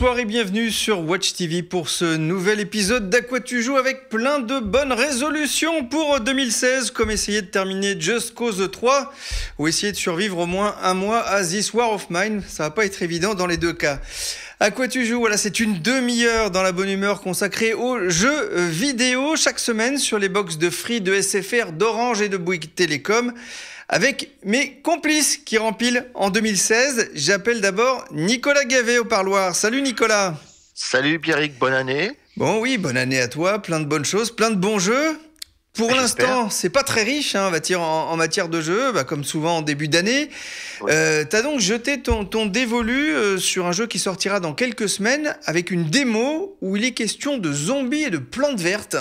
Bonsoir et bienvenue sur Watch TV pour ce nouvel épisode d'Aqua tu joues avec plein de bonnes résolutions pour 2016 comme essayer de terminer Just Cause 3 ou essayer de survivre au moins un mois à This War of Mine. Ça va pas être évident dans les deux cas. À quoi tu joues Voilà, c'est une demi-heure dans la bonne humeur consacrée aux jeux vidéo chaque semaine sur les box de Free, de SFR, d'Orange et de Bouygues Télécom avec mes complices qui rempilent en 2016. J'appelle d'abord Nicolas Gavet au parloir. Salut Nicolas. Salut Pierrick, bonne année. Bon oui, bonne année à toi, plein de bonnes choses, plein de bons jeux. Pour l'instant, c'est pas très riche hein, en, en, matière de jeu, bah, comme souvent en début d'année. Euh, t'as donc jeté ton, dévolu euh, sur un jeu qui sortira dans quelques semaines avec une démo où il est question de zombies et de plantes vertes.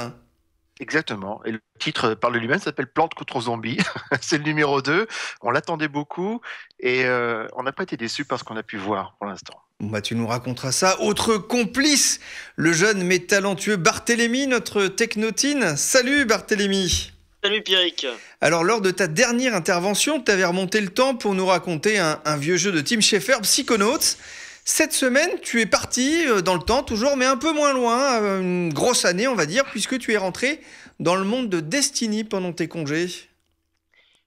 Exactement. Et le titre parle lui-même, s'appelle Plante contre zombies. c'est le numéro 2. On l'attendait beaucoup et euh, on n'a pas été déçus par ce qu'on a pu voir pour l'instant. Bah, tu nous raconteras ça. Autre complice, le jeune mais talentueux Barthélémy, notre technotine. Salut Barthélémy. Salut Pierrick. Alors, lors de ta dernière intervention, tu avais remonté le temps pour nous raconter un, vieux jeu de Tim Schaeffer, Psychonauts. Cette semaine, tu es parti euh, dans le temps, toujours, mais un peu moins loin, euh, une grosse année, on va dire, puisque tu es rentré dans le monde de Destiny pendant tes congés.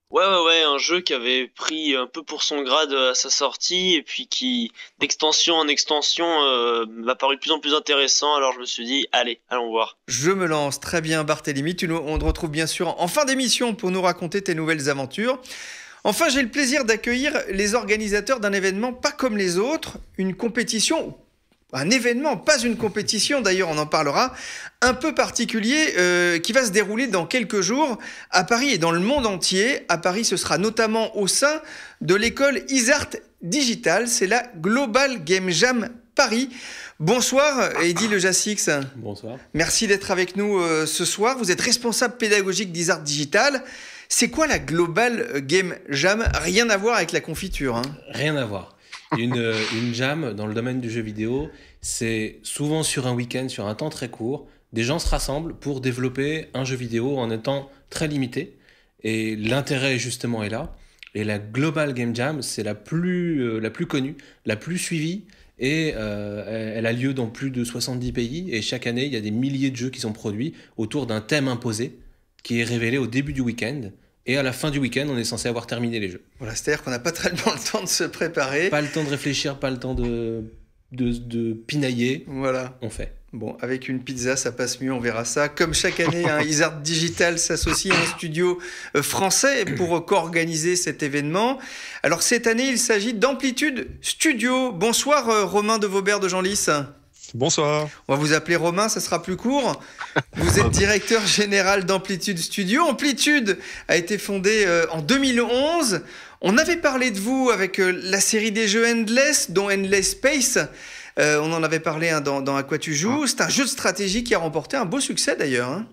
Ouais, ouais, ouais, un jeu qui avait pris un peu pour son grade euh, à sa sortie et puis qui, d'extension en extension, m'a paru de plus en plus intéressant. Alors je me suis dit, allez, allons voir. Je me lance. Très bien, Barthélémy. on te retrouve bien sûr en fin d'émission pour nous raconter tes nouvelles aventures. Enfin, j'ai le plaisir d'accueillir les organisateurs d'un événement pas comme les autres, une compétition un événement, pas une compétition d'ailleurs, on en parlera, un peu particulier euh, qui va se dérouler dans quelques jours à Paris et dans le monde entier. À Paris, ce sera notamment au sein de l'école Isart Digital, c'est la Global Game Jam Paris. Bonsoir Eddy Le Bonsoir. Merci d'être avec nous euh, ce soir. Vous êtes responsable pédagogique d'Isart Digital. C'est quoi la Global game jam Rien à voir avec la confiture. Hein. Rien à voir. Euh, une, jam dans le domaine du jeu vidéo, c'est souvent sur un week-end, sur un temps très court, des gens se rassemblent pour développer un jeu vidéo en étant très limité. Et l'intérêt justement est là. Et la Global Game Jam, c'est la plus, euh, la plus connue, la plus suivie. Et euh, elle a lieu dans plus de 70 pays. Et chaque année, il y a des milliers de jeux qui sont produits autour d'un thème imposé qui est révélé au début du week-end. Et à la fin du week-end, on est censé avoir terminé les jeux. Voilà, c'est-à-dire qu'on n'a pas très le temps de se préparer. Pas le temps de réfléchir, pas le temps de, de, pinailler. Voilà. On fait. Bon, avec une pizza, ça passe mieux, on verra ça. Comme chaque année, un hein, Isard Digital s'associe à un studio euh, français pour co-organiser cet événement. Alors cette année, il s'agit d'Amplitude Studio. Bonsoir euh, Romain de Vaubert de Genlis. Bonsoir. On va vous appeler Romain, ça sera plus court. Vous êtes directeur général d'Amplitude Studio. Amplitude a été fondée euh, en 2011. On avait parlé de vous avec euh, la série des jeux Endless, dont Endless Space. Euh, on en avait parlé hein, dans, À quoi tu joues. Ah. C'est un jeu de stratégie qui a remporté un beau succès d'ailleurs. Hein.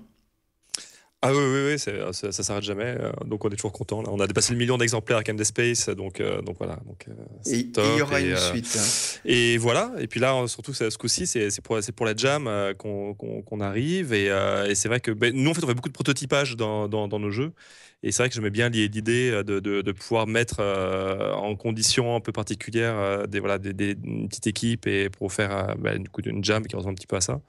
Ah oui, oui, oui euh, ça, ça, s'arrête jamais. Euh, donc on est toujours content. On a dépassé le million d'exemplaires à Camden Space. Donc, euh, donc voilà. Donc, et il y aura une suite. Hein. Et voilà. Et puis là, surtout ce coup-ci, c'est pour, la jam qu'on arrive. Et, et c'est vrai que ben, nous, en fait, on fait beaucoup de prototypage dans, dans, dans nos jeux. Et c'est vrai que j'aimais bien l'idée euh, de, de, de, pouvoir mettre euh, en condition un peu particulière euh, des, voilà, des, une petite équipe et pour faire bah, coup, une jam qui ressemble un petit peu à ça.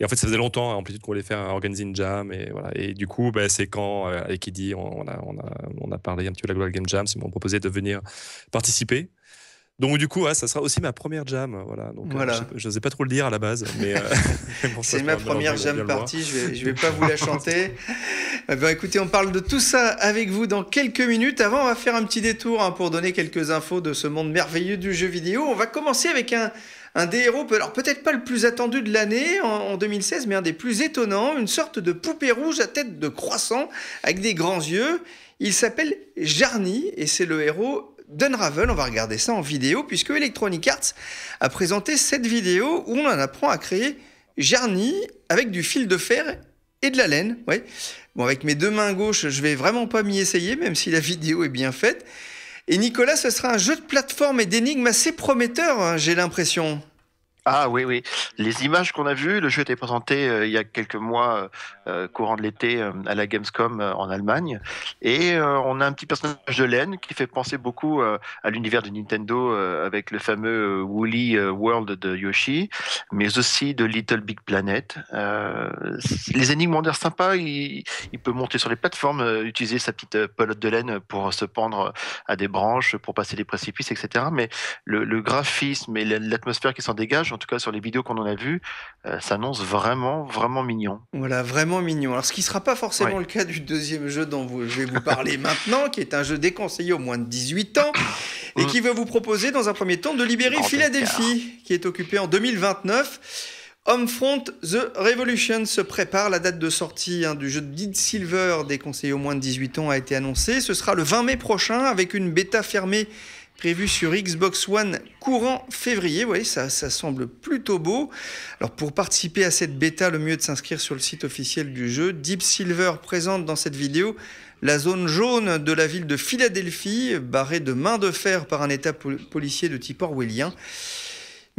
Et en fait, ça faisait longtemps, hein, en plus, qu'on voulait faire organiser une jam. Et, voilà. et du coup, bah, c'est quand, avec Eddie, on, on, a, on, a, on, a, parlé un petit peu de la Global Game Jam, ils m'ont proposé de venir participer. Donc du coup, ça sera aussi ma première jam. Voilà. Donc, euh, je n'osais pas trop le dire à la base, mais euh, c'est ma première jam partie. Je vais, vais pas vous la chanter. Eh ben, écoutez, on parle de tout ça avec vous dans quelques minutes. Avant, on va faire un petit détour hein, pour donner quelques infos de ce monde merveilleux du jeu vidéo. On va commencer avec un un des héros, peut-être pas le plus attendu de l'année en, 2016, mais un des plus étonnants, une sorte de poupée rouge à tête de croissant avec des grands yeux. Il s'appelle Jarny et c'est le héros d'Unravel. On va regarder ça en vidéo puisque Electronic Arts a présenté cette vidéo où on en apprend à créer Jarny avec du fil de fer et de la laine. Ouais. Bon, avec mes deux mains gauches, je vais vraiment pas m'y essayer, même si la vidéo est bien faite. Et Nicolas, ce sera un jeu de plateforme et d'énigmes assez prometteur, hein, j'ai l'impression. Ah oui, oui. Les images qu'on a vues, le jeu était présenté euh, il y a quelques mois, euh, euh, courant de l'été, à la Gamescom en Allemagne. Et on a un petit personnage de laine qui fait penser beaucoup à l'univers de Nintendo avec le fameux Woolly World de Yoshi, mais aussi de Little Big Planet. les énigmes ont l'air sympas. Il, peut monter sur les plateformes, utiliser sa petite pelote de laine pour se pendre à des branches, pour passer des précipices, etc. Mais le, le graphisme et l'atmosphère qui s'en dégage, en tout cas sur les vidéos qu'on en a vues, ça euh, annonce vraiment, vraiment mignon. Voilà, vraiment mignon. Alors, ce qui ne sera pas forcément le cas du deuxième jeu dont je vais vous parler maintenant, qui est un jeu déconseillé aux moins de 18 ans, et qui va vous proposer, dans un premier temps, de libérer Philadelphie, qui est occupée en 2029. Homefront The Revolution se prépare. La date de sortie hein, du jeu de Dead Silver des conseillers aux moins de 18 ans a été annoncée. Ce sera le 20 mai prochain avec une bêta fermée prévu sur Xbox One courant février. Vous ça, ça semble plutôt beau. Alors pour participer à cette bêta, le mieux est de s'inscrire sur le site officiel du jeu. Deep Silver présente dans cette vidéo la zone jaune de la ville de Philadelphie, barrée de main de fer par un état policier de type orwellien.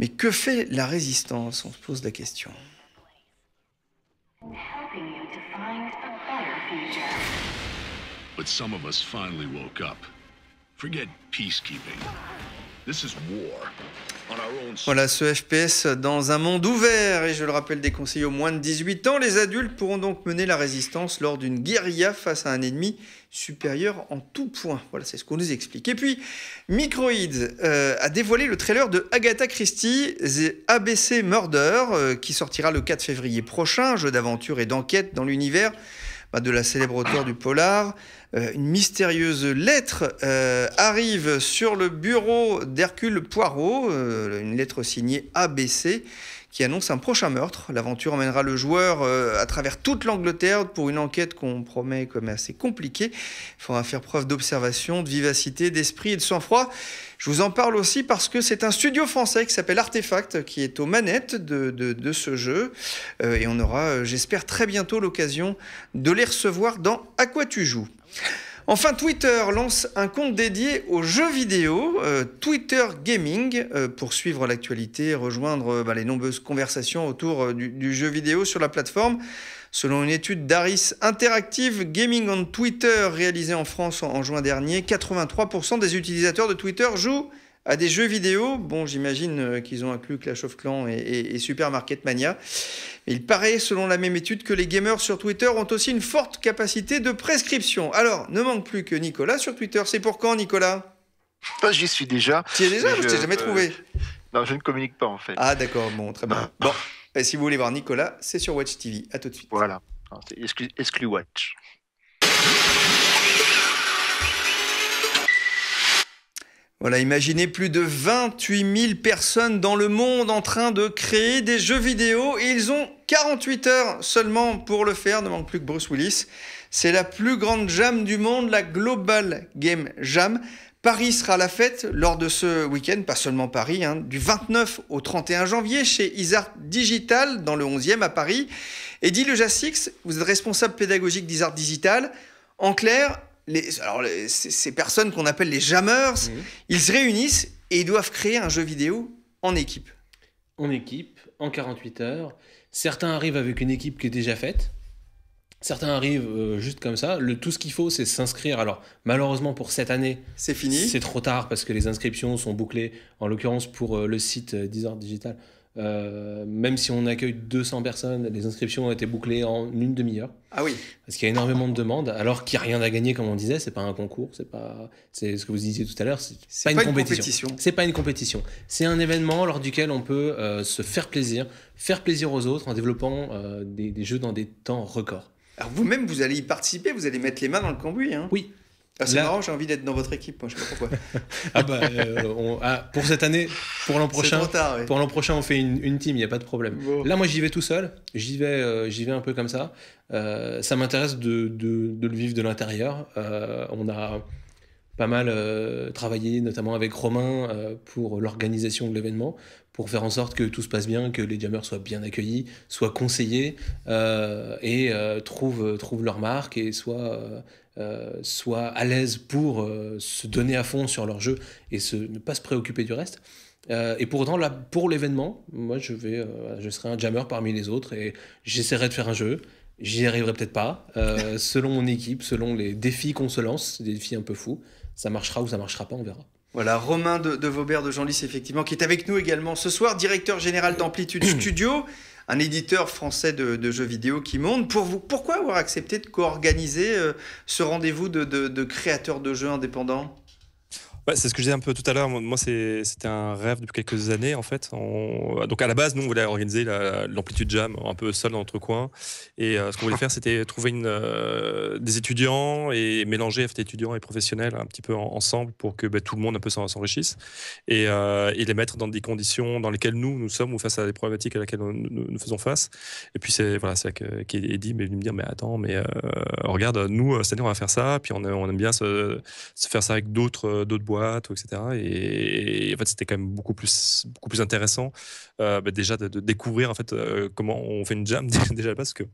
Mais que fait la résistance On se pose la question. some of us finally woke up. Voilà ce FPS dans un monde ouvert et je le rappelle des conseillers, aux moins de 18 ans. Les adultes pourront donc mener la résistance lors d'une guérilla face à un ennemi supérieur en tout point. Voilà, c'est ce qu'on nous explique. Et puis, Microids euh, a dévoilé le trailer de Agatha Christie The ABC Murder euh, qui sortira le 4 février prochain, jeu d'aventure et d'enquête dans l'univers bah, de la célèbre du polar. Euh, une mystérieuse lettre euh, arrive sur le bureau d'Hercule Poirot, euh, une lettre signée ABC, qui annonce un prochain meurtre. L'aventure emmènera le joueur euh, à travers toute l'Angleterre pour une enquête qu'on promet comme assez compliquée. Il faudra faire preuve d'observation, de vivacité, d'esprit et de sang-froid. Je vous en parle aussi parce que c'est un studio français qui s'appelle Artefact qui est aux manettes de, ce jeu. Euh, et on aura, euh, j'espère, très bientôt l'occasion de les recevoir dans À quoi tu joues. Enfin, Twitter lance un compte dédié aux jeux vidéo, euh, Twitter Gaming, euh, pour suivre l'actualité et rejoindre euh, bah, les nombreuses conversations autour du, jeu vidéo sur la plateforme. Selon une étude d'Aris Interactive Gaming on Twitter réalisée en France en juin dernier, 83% des utilisateurs de Twitter jouent à des jeux vidéo. Bon, j'imagine euh, qu'ils ont inclus Clash of Clans et, et, et Supermarket Mania. il paraît, selon la même étude, que les gamers sur Twitter ont aussi une forte capacité de prescription. Alors, ne manque plus que Nicolas sur Twitter. C'est pour quand, Nicolas pas, bah, J'y suis déjà. Tu es déjà Je, ne t'ai jamais euh, trouvé. non, je ne communique pas en fait. Ah d'accord, bon, très bien. Bon, et si vous voulez voir Nicolas, c'est sur Watch TV. À tout de suite. Voilà, exclu Watch. Voilà, imaginez plus de 28 000 personnes dans le monde en train de créer des jeux vidéo et ils ont 48 heures seulement pour le faire, ne manque plus que Bruce Willis. C'est la plus grande jam du monde, la Global Game Jam. Paris sera la fête lors de ce week-end, pas seulement Paris, hein, du 29 au 31 janvier chez Isart Digital dans le 11e à Paris. Et dit le Jassix, vous êtes responsable pédagogique d'Isart Digital. En clair, alors ces, personnes qu'on appelle les jammers, mhm. ils se réunissent et ils doivent créer un jeu vidéo en équipe. En équipe, en 48 heures. Certains arrivent avec une équipe qui est déjà faite. Certains arrivent euh, juste comme ça. Le, tout ce qu'il faut, c'est s'inscrire. Alors, malheureusement, pour cette année, c'est fini. C'est trop tard parce que les inscriptions sont bouclées, en l'occurrence pour euh, le site euh, « Digital. Euh, même si on accueille 200 personnes, les inscriptions ont été bouclées en une demi-heure. Ah oui. Parce qu'il y a énormément de demandes, alors qu'il n'y a rien à gagner, comme on disait. C'est pas un concours, c'est pas, c'est ce que vous disiez tout à l'heure. C'est pas, une compétition. C'est pas une compétition. C'est un événement lors duquel on peut euh, se faire plaisir, faire plaisir aux autres en développant euh, des, jeux dans des temps records. Alors vous-même, vous allez y participer, vous allez mettre les mains dans le cambouis. Hein. Oui, ah, c'est marrant, j'ai envie d'être dans votre équipe, moi, je sais pas pourquoi. ah bah, euh, ah, pour cette année, pour l'an prochain, pour l'an prochain, on fait une, team, il n'y a pas de problème. Là, moi, j'y vais tout seul, j'y vais, euh, j'y vais un peu comme ça. Euh, ça m'intéresse de, le vivre de l'intérieur. on a pas mal travaillé, notamment avec Romain, pour l'organisation de l'événement, pour faire en sorte que tout se passe bien, que les jammers soient bien accueillis, soient conseillés et trouvent, trouvent leur marque et soient euh, soient à l'aise pour euh, se donner à fond sur leur jeu et se, ne pas se préoccuper du reste. Euh, et pour autant, là, pour l'événement, moi, je, vais, je serai un jammer parmi les autres et j'essaierai de faire un jeu. J'y arriverai peut-être pas. selon mon équipe, selon les défis qu'on se lance, des défis un peu fous, ça marchera ou ça marchera pas, on verra. Voilà, Romain de, de Vaubert de Genlis, effectivement, qui est avec nous également ce soir, directeur général d'Amplitude Studio un éditeur français de, jeux vidéo qui monte. Pour vous, pourquoi avoir accepté de co-organiser euh, ce rendez-vous de créateurs de jeux indépendants c'est ce que je disais un peu tout à l'heure. Moi, c'était un rêve depuis quelques années, en fait. On... Donc, à la base, nous, on voulait organiser l'amplitude jam un peu seul dans notre coin. Et euh, ce qu'on voulait faire, c'était trouver une, euh, des étudiants et mélanger étudiants et professionnels un petit peu ensemble pour que ben, tout le monde un peu s'enrichisse euh, et, les mettre dans des conditions dans lesquelles nous, nous sommes ou face à des problématiques à laquelle nous, faisons face. Et puis, c'est voilà, ça qu'Eddie m'est venu me dire Mais attends, mais regarde, nous, cette année, on va faire ça. Puis, on, aime bien se, faire ça avec d'autres boîtes etc. Et, en fait, c'était quand même beaucoup plus, beaucoup plus intéressant euh, bah, déjà de, découvrir en fait euh, comment on fait une jam déjà parce que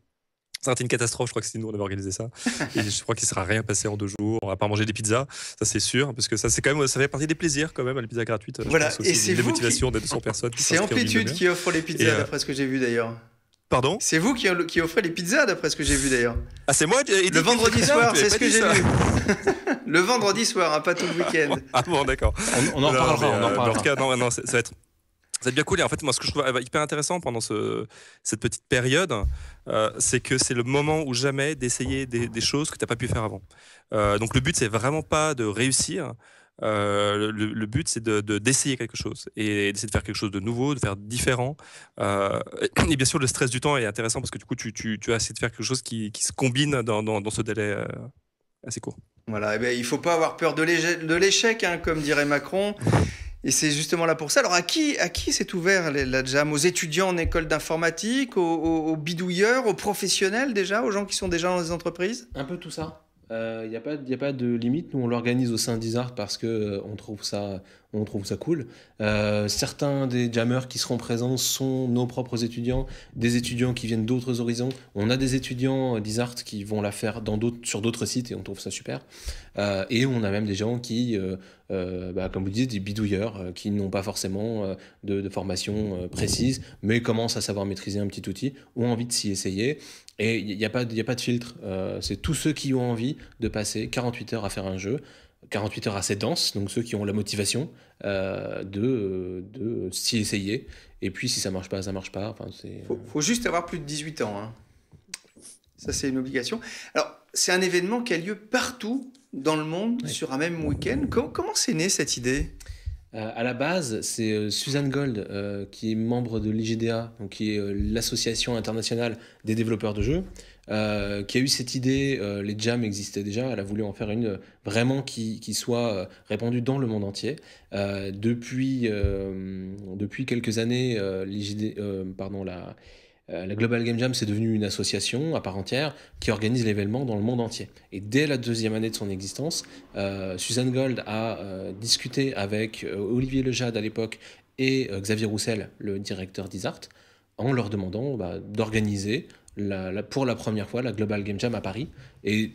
ça aurait été une catastrophe, je crois que si nous on avait organisé ça. Et je crois qu'il ne sera rien passé en deux jours, à part manger des pizzas, ça c'est sûr, parce que ça c'est quand même, ça fait partie des plaisirs quand même, à pizzas pizza gratuite. Voilà, et c'est des motivations qui... C'est Amplitude qui offre les pizzas, euh, d'après ce que j'ai vu d'ailleurs. Pardon C'est vous qui, offrez les pizzas, d'après ce que j'ai vu d'ailleurs. Ah, c'est moi Le vendredi soir, c'est ce que j'ai lu. le vendredi soir, pas tout le week-end. ah bon, d'accord. On, en parlera. en euh, tout cas, ça va être bien cool. Et en fait, moi, ce que je trouve euh, hyper intéressant pendant ce, cette petite période, euh, c'est que c'est le moment ou jamais d'essayer des, choses que tu n'as pas pu faire avant. donc, le but, c'est vraiment pas de réussir, euh, le, but, c'est d'essayer de, d'essayer quelque chose et d'essayer de faire quelque chose de nouveau, de faire différent. Euh, et bien sûr, le stress du temps est intéressant parce que du coup, tu, as essayé de faire quelque chose qui, se combine dans, dans, ce délai euh, assez court. Voilà, eh ben, il ne faut pas avoir peur de l'échec, hein, comme dirait Macron. Et c'est justement là pour ça. Alors, à qui, à qui s'est ouvert la jam Aux étudiants en école d'informatique, aux, bidouilleurs, aux professionnels déjà, aux gens qui sont déjà dans les entreprises Un peu tout ça. Il euh, n'y a, pas, a pas de limite. Nous, on l'organise au sein d'Isart parce que euh, on trouve ça, on trouve ça cool. Euh, certains des jammers qui seront présents sont nos propres étudiants, des étudiants qui viennent d'autres horizons. On a des étudiants d'Isart qui vont la faire dans sur d'autres sites et on trouve ça super. et on a même des gens qui, bah, comme vous dites, des bidouilleurs qui n'ont pas forcément de, de, formation précise, mais commencent à savoir maîtriser un petit outil, ont envie de s'y essayer. Et il n'y a, pas, a pas de filtre. Euh, c'est tous ceux qui ont envie de passer 48 heures à faire un jeu, 48 heures assez dense, donc ceux qui ont la motivation euh, de, euh, de s'y essayer. Et puis si ça marche pas, ça marche pas. Enfin, c'est, faut, juste avoir plus de 18 ans. Hein. Ça, c'est une obligation. Alors, c'est un événement qui a lieu partout dans le monde sur un même week-end. Comment, c'est né cette idée euh, à la base, c'est euh, Suzanne Gold euh, qui est membre de l'IGDA, donc qui est l'association internationale des développeurs de jeux, qui a eu cette idée. les jams existaient déjà. Elle a voulu en faire une vraiment qui, qui soit répandue dans le monde entier. depuis depuis quelques années, l'IGD, pardon la euh, la Global Game Jam, c'est devenu une association à part entière qui organise l'événement dans le monde entier. Et dès la deuxième année de son existence, euh, Suzanne Gold a euh, discuté avec Olivier Lejade à l'époque et Xavier Roussel, le directeur d'ISART, en leur demandant bah, d'organiser pour la première fois la Global Game Jam à Paris. Et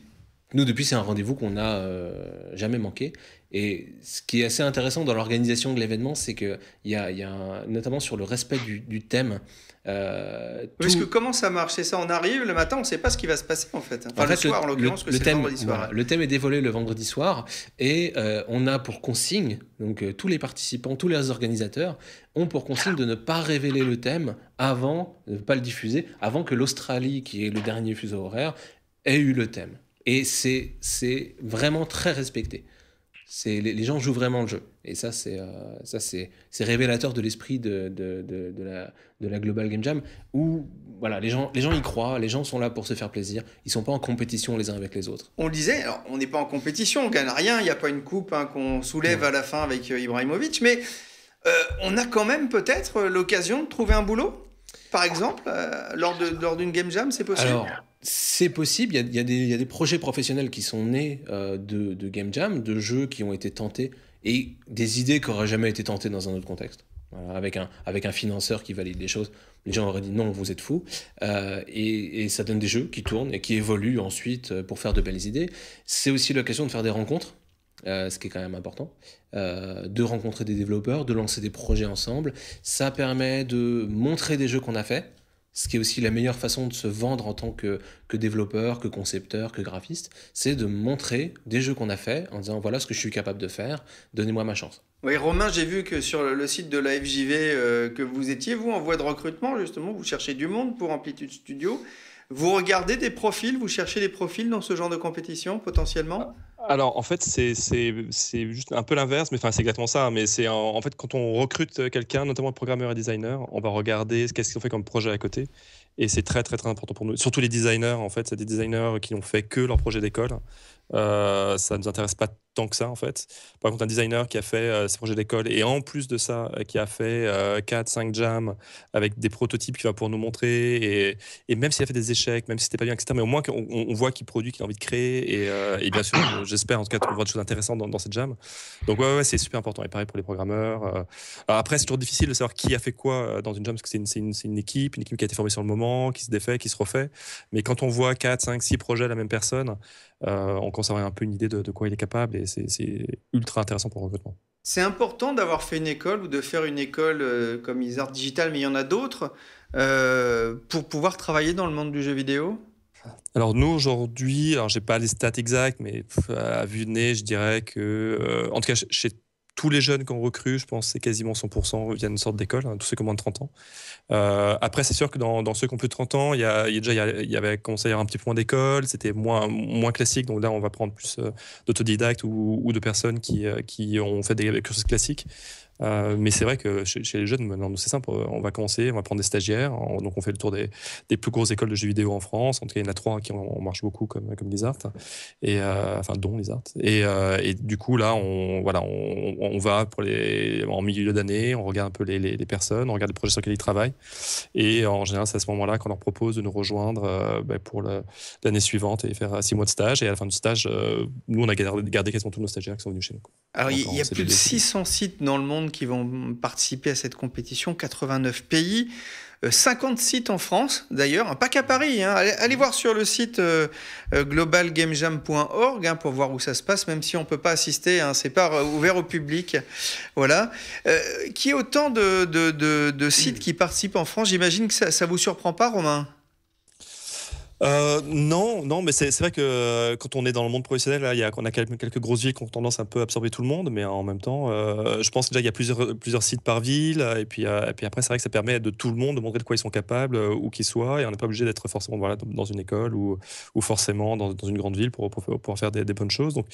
nous, depuis, c'est un rendez-vous qu'on n'a euh, jamais manqué. Et ce qui est assez intéressant dans l'organisation de l'événement, c'est que, y a, y a notamment sur le respect du, thème. Euh, Parce que comment ça marche C'est ça, on arrive le matin, on ne sait pas ce qui va se passer en fait. Enfin, en le soir, en l'occurrence, que le thème, le thème est dévoilé le vendredi soir et euh, on a pour consigne, donc euh, tous les participants, tous les organisateurs ont pour consigne de ne pas révéler le thème avant, de ne pas le diffuser, avant que l'Australie, qui est le dernier fuseau horaire, ait eu le thème. Et c'est vraiment très respecté. Les, les gens jouent vraiment le jeu. Et ça, c'est euh, c'est révélateur de l'esprit de, de, de, la, de la Global Game Jam, où voilà, les, gens, les gens y croient, les gens sont là pour se faire plaisir, ils sont pas en compétition les uns avec les autres. On le disait, on n'est pas en compétition, on gagne rien, il n'y a pas une coupe hein, qu'on soulève à la fin avec euh, Ibrahimovic, mais euh, on a quand même peut-être l'occasion de trouver un boulot, par exemple, lors d'une Game Jam, c'est possible c'est possible, il y, a, des projets professionnels qui sont nés euh, de, Game Jam, de jeux qui ont été tentés, et des idées qui n'auraient jamais été tentées dans un autre contexte. avec, un, avec financeur qui valide les choses, les gens auraient dit non, vous êtes fous. Euh, et, ça donne des jeux qui tournent et qui évoluent ensuite euh, pour faire de belles idées. C'est aussi l'occasion de faire des rencontres, ce qui est quand même important, de rencontrer des développeurs, de lancer des projets ensemble. Ça permet de montrer des jeux qu'on a faits ce qui est aussi la meilleure façon de se vendre en tant que, que développeur, que concepteur, que graphiste, c'est de montrer des jeux qu'on a faits en disant voilà ce que je suis capable de faire, donnez-moi ma chance. Oui, Romain, j'ai vu que sur le site de la FJV euh, que vous étiez, vous, en voie de recrutement, justement, vous cherchez du monde pour Amplitude Studio. Vous regardez des profils, vous cherchez des profils dans ce genre de compétition potentiellement alors en fait c'est juste un peu l'inverse, mais enfin c'est exactement ça. Mais c'est en, fait quand on recrute quelqu'un, notamment programmeur et designer, on va regarder qu'est-ce qu'ils ont fait comme projet à côté, et c'est très très très important pour nous. Surtout les designers en fait, c'est des designers qui n'ont fait que leur projet d'école. Euh, ça ne nous intéresse pas tant que ça en fait. Par contre, un designer qui a fait euh, ses projets d'école et en plus de ça, euh, qui a fait 4-5 jams avec des prototypes qu'il va pour nous montrer et, même s'il a fait des échecs, même si c'était pas bien, etc., mais au moins on, voit qu'il produit, qu'il a envie de créer et, bien sûr, J'espère en tout cas trouver des choses intéressantes dans, cette jam. Donc ouais, ouais c'est super important. Et pareil pour les programmeurs. Euh. après, c'est toujours difficile de savoir qui a fait quoi euh, dans une jam parce que c'est une, une, équipe, une équipe qui a été formée sur le moment, qui se défait, qui se refait. Mais quand on voit 4, 5, 6 projets à la même personne, euh, on conserve un peu une idée de, de quoi il est capable et c'est ultra intéressant pour le recrutement. C'est important d'avoir fait une école ou de faire une école comme Isart Digital, mais il y en a d'autres, pour pouvoir travailler dans le monde du jeu vidéo alors nous aujourd'hui, alors j'ai pas les stats exactes, mais à vue de nez, je dirais que, euh, en tout cas chez tous les jeunes qu'on recrute, je pense c'est quasiment 100% viennent une sorte d'école, hein, tous ceux qui ont moins de 30 ans. Euh, après c'est sûr que dans, ceux qui ont plus de 30 ans, il y, a, déjà il y avait commencé un petit peu moins d'école, c'était moins moins classique, donc là on va prendre plus euh, d'autodidactes ou, ou, de personnes qui, qui ont fait des cursus classiques. Euh, mais c'est vrai que chez, les jeunes, c'est simple, on va commencer, on va prendre des stagiaires. donc on fait le tour des, plus grosses écoles de jeux vidéo en France. En tout cas, il y en a trois qui marchent beaucoup, comme, comme les arts. Et, euh, enfin, dont les arts. Euh, et, du coup, là, on, voilà, on, va pour les, en milieu d'année, on regarde un peu les, les, personnes, on regarde les projets sur lesquels ils travaillent. Et en général, c'est à ce moment-là qu'on leur propose de nous rejoindre ben, pour l'année suivante et faire six mois de stage. Et à la fin du stage, nous, on a gardé, quasiment tous nos stagiaires qui sont venus chez nous. Alors, il y, a plus de 600 sites dans le monde qui vont participer à cette compétition, 89 pays. 50 euh, sites en France, d'ailleurs, pas qu'à Paris. Hein. Allez, voir sur le site euh, euh, globalgamejam.org hein, pour voir où ça se passe, même si on ne peut pas assister, hein, c'est pas ouvert au public. Voilà. qui est autant de, de sites qui participent en France J'imagine que ça ne vous surprend pas, Romain euh, non, non, mais c'est vrai que euh, quand on est dans le monde professionnel, y a, on a quelques grosses villes qui ont tendance un peu à absorber tout le monde, mais en même temps, euh, je pense déjà qu'il y a plusieurs, sites par ville, et puis, et puis après, c'est vrai que ça permet à tout le monde de montrer de quoi ils sont capables, où qu'ils soient, et on n'est pas obligé d'être forcément dans une école ou, forcément dans, une grande ville pour, pour, faire des, bonnes choses. Donc,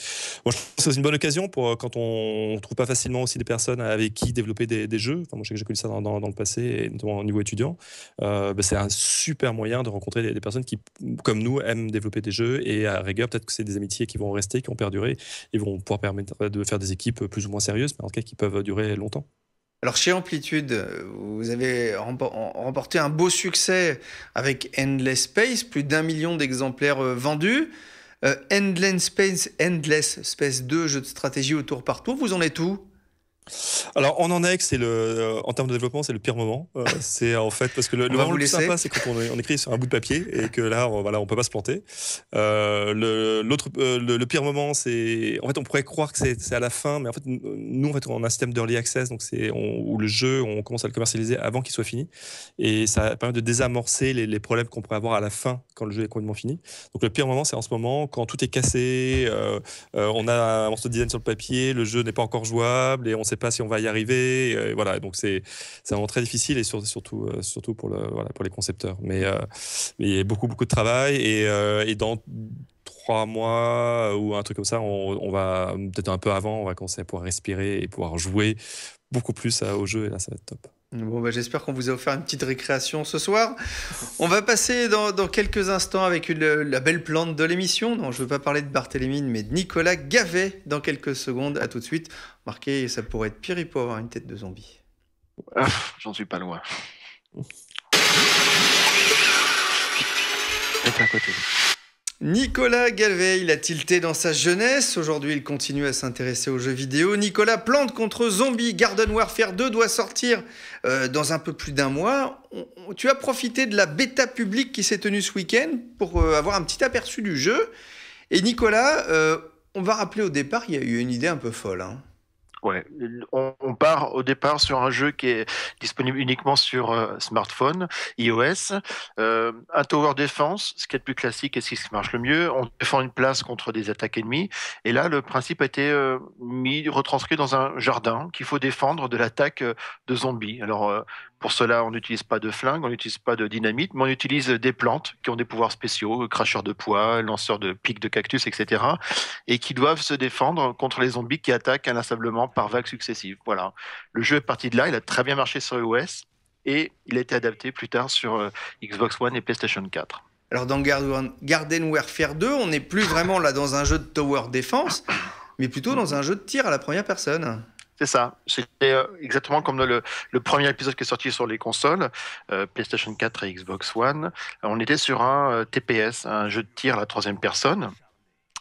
c'est une bonne occasion pour quand on ne trouve pas facilement aussi des personnes avec qui développer des, jeux. Enfin, moi, je sais que j'ai connu ça dans, le passé, et notamment au niveau étudiant. Ben, c'est un super moyen de rencontrer des personnes qui comme nous, aiment développer des jeux et à rigueur, peut-être que c'est des amitiés qui vont rester, qui vont perdurer et vont pouvoir permettre de faire des équipes plus ou moins sérieuses, mais en tout cas qui peuvent durer longtemps. Alors chez Amplitude, vous avez remporté un beau succès avec Endless Space, plus d'un million d'exemplaires euh, vendus. Euh, Endless, Space, Endless Space 2, jeu de stratégie autour partout, par tour, vous en êtes où alors on en que c'est le, euh, en termes de développement, c'est le pire moment. Euh, c'est en fait parce que le, moment le plus sympa, c'est quand on, écrit sur un bout de papier et que là, on, voilà, on peut pas se planter. Euh, le, pire moment, c'est en fait, on pourrait croire que c'est à la fin, mais en fait, nous, en fait, on a un système d'early access, donc c'est où le jeu, on commence à le commercialiser avant qu'il soit fini, et ça permet de désamorcer les, problèmes qu'on pourrait avoir à la fin quand le jeu est complètement fini. Donc le pire moment, c'est en ce moment quand tout est cassé, on a un morceau de design sur le papier, le jeu n'est pas encore jouable et on sait pas si on va y arriver. Euh, voilà, donc c'est vraiment très difficile et surtout, euh, surtout pour, le, pour les concepteurs. Mais, euh, mais il y a beaucoup, beaucoup de travail et, et dans trois mois ou un truc comme ça, on, va peut-être un peu avant, on va commencer à pouvoir respirer et pouvoir jouer beaucoup plus au jeu et là ça va être top. Bon, bah, j'espère qu'on vous a offert une petite récréation ce soir. On va passer dans, quelques instants avec la belle plante de l'émission. Non, je ne veux pas parler de Barthélémy, mais de Nicolas Gavet dans quelques secondes. À tout de suite. marquez ça pourrait être pire, il peut avoir une tête de zombie. J'en suis pas loin. à côté. Nicolas Galvey, il a tilté dans sa jeunesse. Aujourd'hui, il continue à s'intéresser aux jeux vidéo. Nicolas Plante contre Zombie Garden Warfare 2 doit sortir euh, dans un peu plus d'un mois. tu as profité de la bêta publique qui s'est tenue ce week-end pour euh, avoir un petit aperçu du jeu. Et Nicolas, euh, on va rappeler au départ, il y a eu une idée un peu folle. Hein. Ouais, part au départ sur un jeu qui est disponible uniquement sur euh, smartphone, iOS. Euh, un tower defense, ce qui est le plus classique et ce qui marche le mieux. On défend une place contre des attaques ennemies. Et là, le principe a été euh, mis, retranscrit dans un jardin qu'il faut défendre de l'attaque de zombies. Alors, pour cela, on n'utilise pas de flingue, on n'utilise pas de dynamite, mais on utilise des plantes qui ont des pouvoirs spéciaux, cracheurs de poids, lanceurs de pics de cactus, etc. Et qui doivent se défendre contre les zombies qui attaquent inlassablement par vagues successives. Voilà. Le jeu est parti de là, il a très bien marché sur iOS et il a été adapté plus tard sur euh, Xbox One et PlayStation 4. Alors dans Garden Warfare 2, on n'est plus vraiment là dans un jeu de tower défense, mais plutôt dans un jeu de tir à la première personne. C'est ça. C'était euh, exactement comme le, premier épisode qui est sorti sur les consoles, euh, PlayStation 4 et Xbox One. On était sur un euh, TPS, un jeu de tir à la troisième personne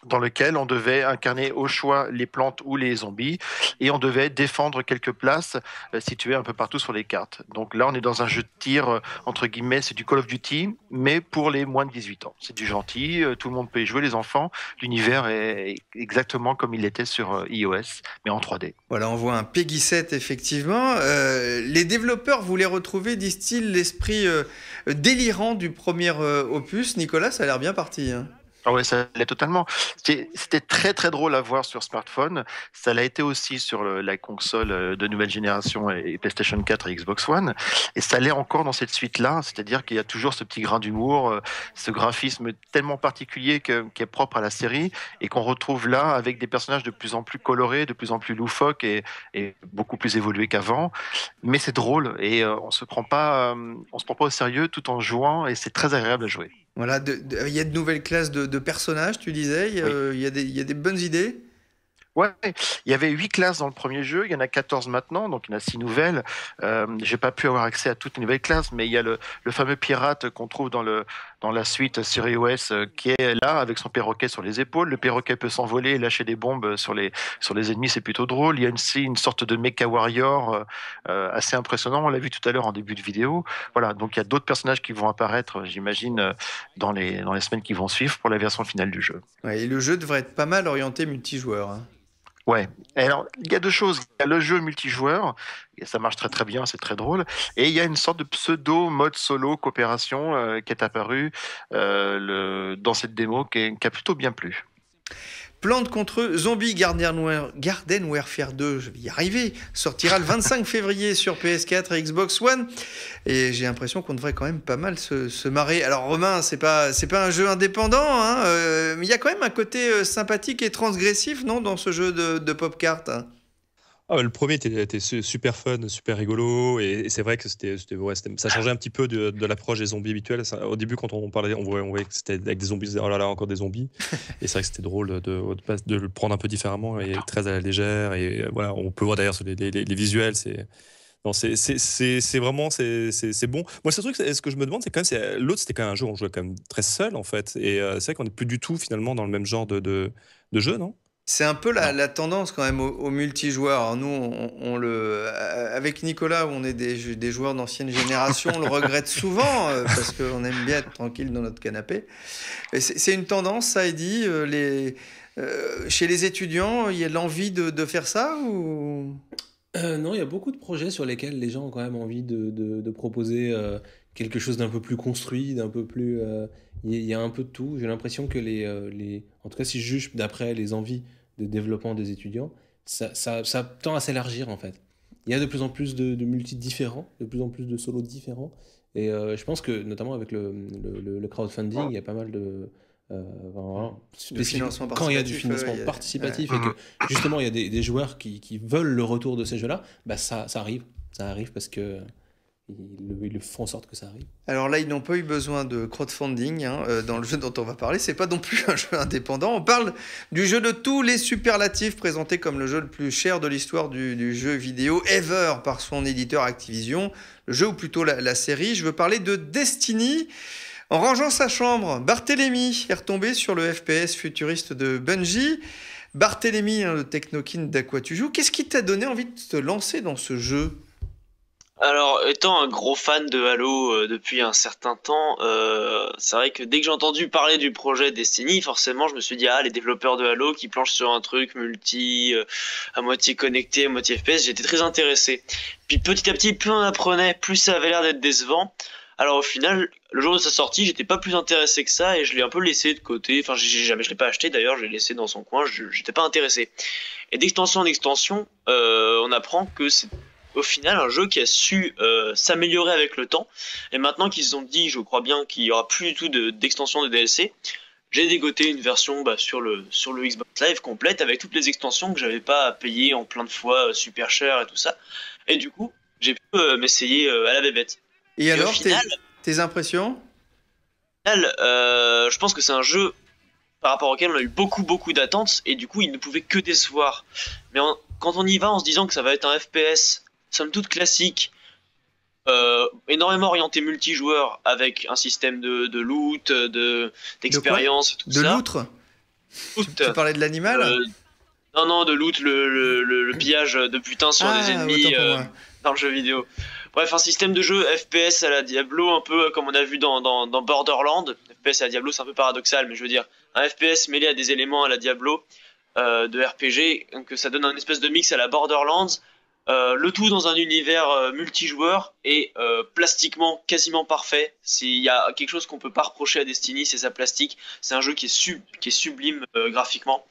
dans lequel on devait incarner au choix les plantes ou les zombies et on devait défendre quelques places euh, situées un peu partout sur les cartes. Donc là, on est dans un jeu de tir, euh, entre guillemets, c'est du Call of Duty, mais pour les moins de 18 ans. C'est du gentil, euh, tout le monde peut y jouer, les enfants. L'univers est exactement comme il était sur iOS, mais en 3D. Voilà, on voit un Pegi 7, effectivement. les développeurs voulaient retrouver, disent-ils, l'esprit délirant du premier opus. Nicolas, ça a l'air bien parti. Hein. Ah ouais, ça l'est totalement. C'était très très drôle à voir sur smartphone. Ça l'a été aussi sur la console euh, de nouvelle génération et, PlayStation 4 et Xbox One. Et ça l'est encore dans cette suite-là. C'est-à-dire qu'il y a toujours ce petit grain d'humour, euh, ce graphisme tellement particulier qui est propre à la série et qu'on retrouve là avec des personnages de plus en plus colorés, de plus en plus loufoques et, et beaucoup plus évolués qu'avant. Mais c'est drôle et euh, on se prend pas, on se prend pas au sérieux tout en jouant et c'est très agréable à jouer. Voilà, il y a de nouvelles classes de, personnages, tu disais. Il y, a euh, des, bonnes idées. Ouais, il y avait huit classes dans le premier jeu, il y en a 14 maintenant, donc il y en a six nouvelles. Euh, j'ai pas pu avoir accès à toutes les nouvelles classes, mais il y a le fameux pirate qu'on trouve dans le, dans la suite sur euh, qui est là avec son perroquet sur les épaules. Le perroquet peut s'envoler et lâcher des bombes sur les, sur les ennemis, c'est plutôt drôle. Il y a aussi une sorte de mecha warrior euh, euh, assez impressionnant, on l'a vu tout à l'heure en début de vidéo. Voilà, donc il y a d'autres personnages qui vont apparaître, j'imagine, dans les, dans les semaines qui vont suivre pour la version finale du jeu. et le jeu devrait être pas mal orienté multijoueur. Hein. Ouais. Alors, il y a deux choses. Il y a le jeu multijoueur, ça marche très très bien, c'est très drôle. Et il y a une sorte de pseudo mode solo coopération euh, qui est apparu euh, dans cette démo qui, a plutôt bien plu. Plante contre Zombie Garden Warfare 2, je vais y arriver, sortira le 25 février sur PS4 et Xbox One. Et j'ai l'impression qu'on devrait quand même pas mal se, se marrer. Alors Romain, c'est pas, pas un jeu indépendant, hein, euh, mais il y a quand même un côté euh, sympathique et transgressif, non, dans ce jeu de, de Popcart. Hein ah le premier était, super fun, super rigolo, et, c'est vrai que c'était, ouais, ça changeait un petit peu de, l'approche des zombies habituels. au début, quand on parlait, on voyait, que c'était avec des zombies, oh là là, encore des zombies. et c'est vrai que c'était drôle de, de, le prendre un peu différemment et très à la légère. Et euh, voilà, on peut voir d'ailleurs les, les, visuels, c'est. Non, c'est vraiment c'est bon. Moi, c'est truc, ce que je me demande, c'est quand même, l'autre, c'était quand même un jeu, on jouait quand même très seul en fait. Et euh, c'est vrai qu'on n'est plus du tout finalement dans le même genre de, de jeu, non c'est un peu la, tendance quand même au, multijoueur. nous, on, le, euh, avec Nicolas, on est des, joueurs d'ancienne génération, on le regrette souvent euh, parce qu'on aime bien être tranquille dans notre canapé. C'est une tendance, ça est dit. Euh, les, chez les étudiants, il y a l'envie de, faire ça ou Non, il y a beaucoup de projets sur lesquels les gens ont quand même envie de, proposer quelque chose d'un peu plus construit, d'un peu plus. Il y, a un peu de tout. J'ai l'impression que les, les, en tout cas, si je juge d'après les envies de développement des étudiants, ça, tend à s'élargir en fait. Il y a de plus en plus de, de multi différents, de plus en plus de solos différents. Et euh, je pense que, notamment avec le, crowdfunding, il y a pas mal de. Euh, quand il y a du financement participatif et que justement il y a des, joueurs qui, veulent le retour de ces jeux-là, bah ça, ça arrive. Ça arrive parce que ils le, font en sorte que ça arrive. Alors là, ils n'ont pas eu besoin de crowdfunding hein, euh, dans le jeu dont on va parler. C'est pas non plus un jeu indépendant. On parle du jeu de tous les superlatifs présenté comme le jeu le plus cher de l'histoire du, jeu vidéo ever par son éditeur Activision. Le jeu ou plutôt la, série. Je veux parler de Destiny. En rangeant sa chambre, Barthélemy est retombé sur le FPS futuriste de Bungie. Barthélemy, hein, le technokin d'Aqua qu'est-ce qui t'a donné envie de te lancer dans ce jeu alors, étant un gros fan de Halo euh, depuis un certain temps, euh, c'est vrai que dès que j'ai entendu parler du projet Destiny, forcément, je me suis dit, ah, les développeurs de Halo qui planchent sur un truc multi, euh, à moitié connecté, à moitié FPS, j'étais très intéressé. Puis petit à petit, plus on apprenait, plus ça avait l'air d'être décevant. Alors au final, le jour de sa sortie, j'étais pas plus intéressé que ça et je l'ai un peu laissé de côté. Enfin, j'ai jamais, je l'ai pas acheté d'ailleurs, je l'ai laissé dans son coin. J'étais pas intéressé. Et d'extension en extension, euh, on apprend que c'est au final un jeu qui a su euh, s'améliorer avec le temps. Et maintenant qu'ils ont dit, je crois bien qu'il n'y aura plus du tout d'extension de, DLC, j'ai dégoté une version bah, sur, le, sur le Xbox Live complète avec toutes les extensions que j'avais pas à payer en plein de fois euh, super cher et tout ça. Et du coup, j'ai pu euh, m'essayer à la bébête. Et, alors, tes, impressions Je pense que c'est un jeu par rapport auquel on a eu beaucoup beaucoup d'attentes et du coup il ne pouvait que décevoir. Mais quand on y va en se disant que ça va être un FPS somme toute classique, euh, énormément orienté multijoueur avec un système de, loot, d'expérience, de tout ça. De loot. tu, parlais de l'animal euh, Non, non, de loot, le, pillage de putain sur des ah, ennemis euh, dans le jeu vidéo. Bref, un système de jeu FPS à la Diablo, un peu comme on a vu dans, dans, FPS à la Diablo, c'est un peu paradoxal, mais je veux dire, un FPS mêlé à des éléments à la Diablo de RPG, que ça donne un espèce de mix à la Borderlands euh, le tout dans un univers euh, multijoueur et euh, plastiquement quasiment parfait. Il y a quelque chose qu'on peut pas reprocher à Destiny, c'est sa plastique. C'est un jeu qui est, qui est sublime graphiquement.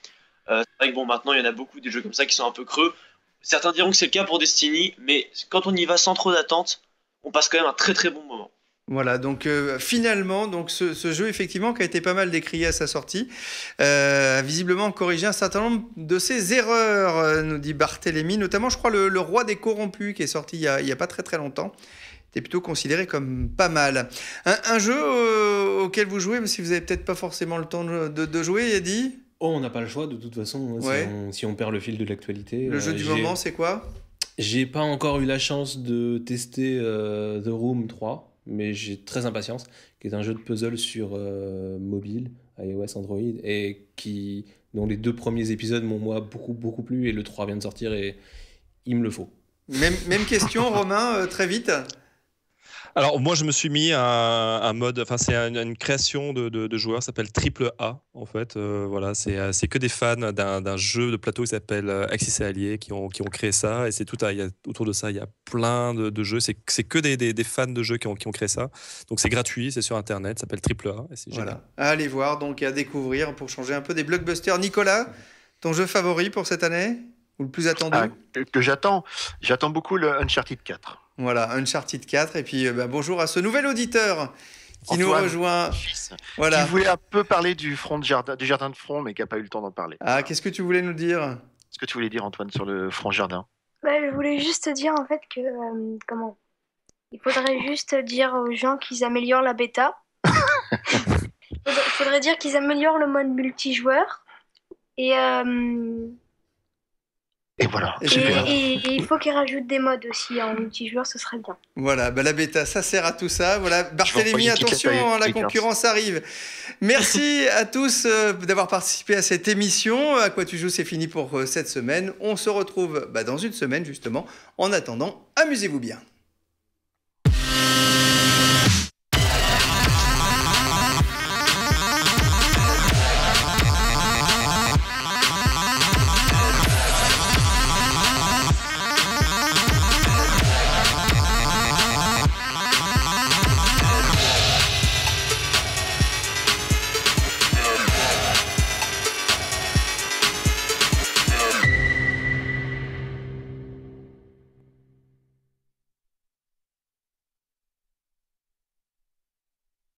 c'est vrai que bon, maintenant il y en a beaucoup des jeux comme ça qui sont un peu creux. Certains diront que c'est le cas pour Destiny, mais quand on y va sans trop d'attente, on passe quand même un très très bon moment. Voilà, donc euh, finalement, donc ce, jeu effectivement qui a été pas mal décrié à sa sortie, euh, a visiblement corrigé un certain nombre de ses erreurs, euh, nous dit Barthélémy. notamment je crois le, roi des corrompus qui est sorti il y a, pas très très longtemps était plutôt considéré comme pas mal. Un, jeu auquel vous jouez, mais si vous n'avez peut-être pas forcément le temps de, jouer, Yadi Oh, on n'a pas le choix de toute façon, hein, si, on, perd le fil de l'actualité. Le jeu du moment, c'est quoi J'ai pas encore eu la chance de tester The Room 3 mais j'ai très impatience, qui est un jeu de puzzle sur euh, mobile, iOS, Android, et qui, dont les deux premiers épisodes m'ont moi beaucoup, beaucoup plu, et le 3 vient de sortir, et il me le faut. Même, même question, Romain, euh, très vite. Alors moi je me suis mis à un mode, enfin c'est une, création de, de, de joueurs, s'appelle Triple A en fait. Euh, voilà, euh, c'est que des fans d'un jeu de plateau qui s'appelle euh, Axis et Alliés qui ont, qui ont créé ça et c'est tout, y autour de ça il y a plein de, jeux, c'est que des, fans de jeux qui ont, créé ça. Donc c'est gratuit, c'est sur internet, ça s'appelle Triple A et c'est Voilà, à aller voir donc à découvrir pour changer un peu des blockbusters. Nicolas, ton jeu favori pour cette année ou le plus attendu ah, Que j'attends, j'attends beaucoup le Uncharted 4. Voilà, Uncharted 4. Et puis euh, bah, bonjour à ce nouvel auditeur qui nous rejoint. Fils, voilà. voulait un peu parler du, front de jardin, du jardin de front, mais qui n'a pas eu le temps d'en parler. Ah, qu'est-ce que tu voulais nous dire quest Ce que tu voulais dire, Antoine, sur le front jardin bah, Je voulais juste dire, en fait, que. Euh, comment Il faudrait juste dire aux gens qu'ils améliorent la bêta. Il faudrait, dire qu'ils améliorent le mode multijoueur. Et. Euh, et voilà. Et, il faut qu'ils rajoutent des modes aussi en multijoueur, ce serait bien. Voilà, bah, la bêta, ça sert à tout ça. Voilà, Barthélémy, attention, hein, la concurrence arrive. Merci à tous euh, d'avoir participé à cette émission. À quoi tu joues, c'est fini pour euh, cette semaine. On se retrouve bah, dans une semaine, justement. En attendant, amusez-vous bien.